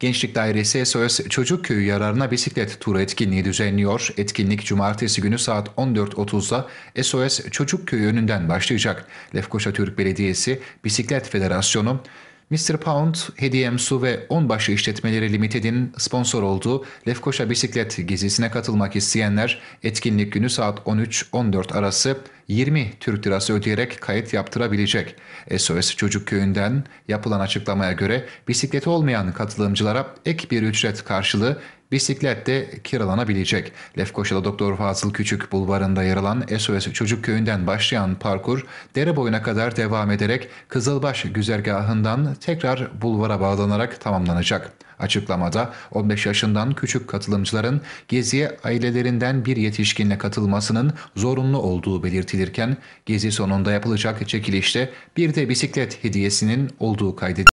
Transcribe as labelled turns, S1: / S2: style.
S1: Gençlik Dairesi SOS Çocuk Köyü yararına bisiklet turu etkinliği düzenliyor. Etkinlik cumartesi günü saat 14.30'da SOS Çocuk Köyü önünden başlayacak. Lefkoşa Türk Belediyesi Bisiklet Federasyonu Mr. Pound, Hediyem Su ve Onbaşı İşletmeleri Limited'in sponsor olduğu Lefkoşa Bisiklet gezisine katılmak isteyenler etkinlik günü saat 13-14 arası 20 Türk Lirası ödeyerek kayıt yaptırabilecek. SOS Çocuk Köyü'nden yapılan açıklamaya göre bisikleti olmayan katılımcılara ek bir ücret karşılığı Bisiklet de kiralanabilecek. Lefkoşa'da Doktor Fazıl Küçük bulvarında yer alan SOS Çocuk Köyü'nden başlayan parkur dere boyuna kadar devam ederek Kızılbaş güzergahından tekrar bulvara bağlanarak tamamlanacak. Açıklamada 15 yaşından küçük katılımcıların geziye ailelerinden bir yetişkinle katılmasının zorunlu olduğu belirtilirken gezi sonunda yapılacak çekilişte bir de bisiklet hediyesinin olduğu kaydedildi.